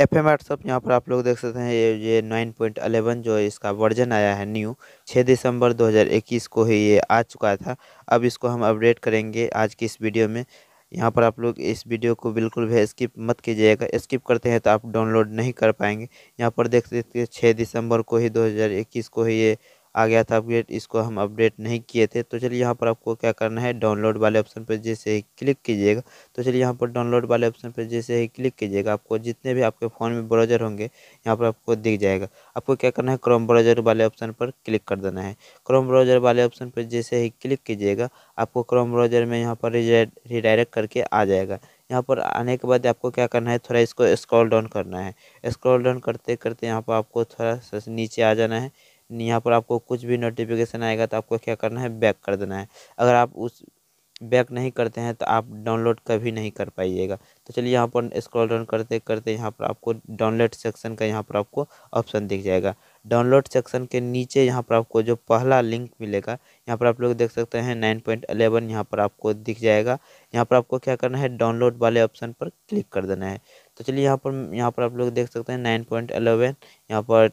F M WhatsApp यहाँ पर आप लोग देख सकते हैं ये ये नाइन पॉइंट अलेवन जो है इसका वर्जन आया है न्यू छः दिसंबर 2021 को ही ये आ चुका था अब इसको हम अपडेट करेंगे आज की इस वीडियो में यहाँ पर आप लोग इस वीडियो को बिल्कुल भी स्किप मत कीजिएगा स्किप करते हैं तो आप डाउनलोड नहीं कर पाएंगे यहाँ पर देख सकते छः दिसंबर को ही दो को ही ये आ गया था अपडेट इसको हम अपडेट नहीं किए थे तो चलिए यहाँ पर आपको क्या करना है डाउनलोड वाले ऑप्शन पर जैसे ही क्लिक कीजिएगा तो चलिए यहाँ पर डाउनलोड वाले ऑप्शन पर जैसे ही क्लिक कीजिएगा आपको जितने भी आपके फ़ोन में ब्राउज़र होंगे यहाँ पर आपको दिख जाएगा आपको क्या करना है क्रोम ब्राउज़र वाले ऑप्शन पर क्लिक कर देना है क्रोम ब्राउज़र वाले ऑप्शन पर जैसे ही क्लिक कीजिएगा आपको क्रोम ब्राउज़र में यहाँ पर रिडायरेक्ट करके आ जाएगा यहाँ पर आने के बाद आपको क्या करना है थोड़ा इसको स्क्रॉल डाउन करना है स्क्रॉल डाउन करते करते यहाँ पर आपको थोड़ा नीचे आ जाना है यहाँ पर आपको कुछ भी नोटिफिकेशन आएगा तो आपको क्या करना है बैक कर देना है अगर आप उस बैक नहीं करते हैं तो आप डाउनलोड कभी नहीं कर पाइएगा तो चलिए यहाँ पर स्क्रॉल डाउन करते करते यहाँ पर आपको डाउनलोड सेक्शन का यहाँ पर आपको ऑप्शन दिख जाएगा डाउनलोड सेक्शन के नीचे यहाँ पर आपको जो पहला लिंक मिलेगा यहाँ पर आप लोग देख सकते हैं नाइन पॉइंट अलेवन यहाँ पर आपको दिख जाएगा यहाँ पर आपको क्या करना है डाउनलोड वाले ऑप्शन पर क्लिक कर देना है तो चलिए यहाँ पर यहाँ पर आप लोग देख सकते हैं नाइन पॉइंट अलेवन यहाँ पर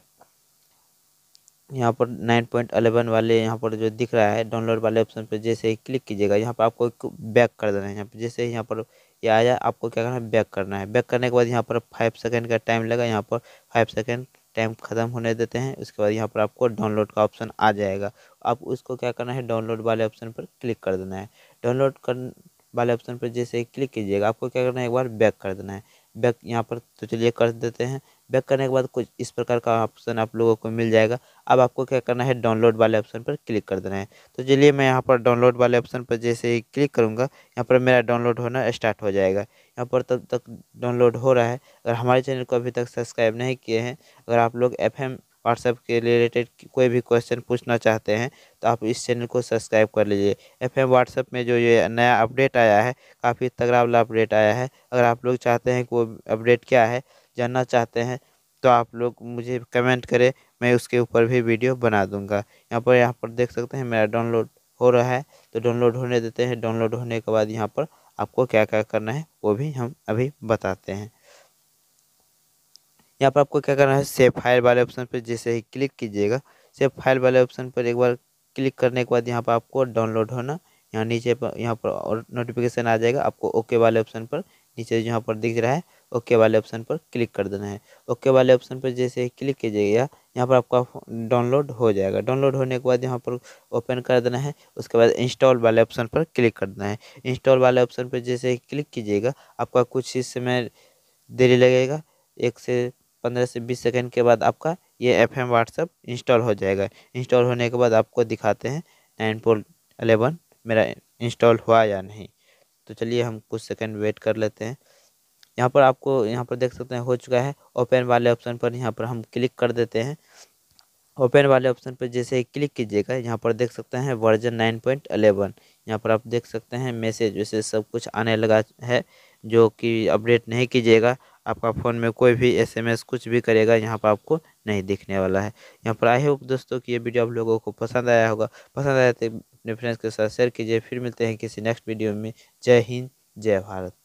यहाँ पर नाइन पॉइंट अलेवन वाले यहाँ पर जो दिख रहा है डाउनलोड वाले ऑप्शन पर जैसे ही क्लिक कीजिएगा यहाँ पर आपको बैक कर देना है यहाँ पर जैसे यहाँ पर ये यह आया आपको क्या करना है बैक करना है बैक करने के बाद यहाँ पर फाइव सेकेंड का टाइम लगा यहाँ पर फाइव सेकेंड टाइम ख़त्म होने देते हैं उसके बाद यहाँ पर आपको डाउनलोड का ऑप्शन आ जाएगा आप उसको क्या करना है डाउनलोड वाले ऑप्शन पर क्लिक कर देना है डाउनलोड कर वाले ऑप्शन पर जैसे ही क्लिक कीजिएगा आपको क्या करना है एक बार बैक कर देना है बैक यहाँ पर तो चलिए कर देते हैं बैक करने के बाद कुछ इस प्रकार का ऑप्शन आप लोगों को मिल जाएगा अब आपको क्या करना है डाउनलोड वाले ऑप्शन पर क्लिक कर देना है तो चलिए मैं यहाँ पर डाउनलोड वाले ऑप्शन पर जैसे ही क्लिक करूँगा यहाँ पर मेरा डाउनलोड होना स्टार्ट हो जाएगा यहाँ पर तब तक डाउनलोड हो रहा है अगर हमारे चैनल को अभी तक सब्सक्राइब नहीं किए हैं अगर आप लोग एफ व्हाट्सएप के रिलेटेड कोई भी क्वेश्चन पूछना चाहते हैं तो आप इस चैनल को सब्सक्राइब कर लीजिए एफ एम व्हाट्सएप में जो ये नया अपडेट आया है काफ़ी तगड़ा वाला अपडेट आया है अगर आप लोग चाहते हैं कि वो अपडेट क्या है जानना चाहते हैं तो आप लोग मुझे कमेंट करें मैं उसके ऊपर भी वीडियो बना दूंगा यहाँ पर यहाँ पर देख सकते हैं मेरा डाउनलोड हो रहा है तो डाउनलोड होने देते हैं डाउनलोड होने के बाद यहाँ पर आपको क्या क्या करना है वो भी हम अभी बताते हैं यहाँ पर आपको क्या करना है सेव फाइल वाले ऑप्शन पर जैसे ही क्लिक कीजिएगा सेव फाइल वाले ऑप्शन पर एक बार क्लिक करने के बाद यहाँ पर आपको डाउनलोड होना यहाँ नीचे पर यहाँ पर और नोटिफिकेशन आ जाएगा आपको ओके वाले ऑप्शन पर नीचे यहाँ पर दिख रहा है ओके वाले ऑप्शन पर क्लिक कर देना है ओके वाले ऑप्शन पर जैसे ही क्लिक कीजिएगा यहाँ पर आपका डाउनलोड हो जाएगा डाउनलोड होने के बाद यहाँ पर ओपन कर देना है उसके बाद इंस्टॉल वाले ऑप्शन पर क्लिक कर देना है इंस्टॉल वाले ऑप्शन पर जैसे ही क्लिक कीजिएगा आपका कुछ ही समय देरी लगेगा एक से पंद्रह से बीस सेकेंड के बाद आपका ये एफ एम व्हाट्सअप इंस्टॉल हो जाएगा इंस्टॉल होने के बाद आपको दिखाते हैं नाइन पोल अलेवन मेरा इंस्टॉल हुआ या नहीं तो चलिए हम कुछ सेकंड वेट कर लेते हैं यहाँ पर आपको यहाँ पर देख सकते हैं हो चुका है ओपन वाले ऑप्शन पर यहाँ पर हम क्लिक कर देते हैं ओपन वाले ऑप्शन पर जैसे ही क्लिक कीजिएगा यहाँ पर देख सकते हैं वर्जन नाइन पॉइंट अलेवन यहाँ पर आप देख सकते हैं मैसेज वैसे सब कुछ आने लगा है जो कि अपडेट नहीं कीजिएगा आपका फ़ोन में कोई भी एसएमएस कुछ भी करेगा यहाँ पर आपको नहीं दिखने वाला है यहाँ पर आई होप दोस्तों कि ये वीडियो आप लोगों को पसंद आया होगा पसंद आया तो अपने फ्रेंड्स के साथ शेयर कीजिए फिर मिलते हैं किसी नेक्स्ट वीडियो में जय हिंद जय भारत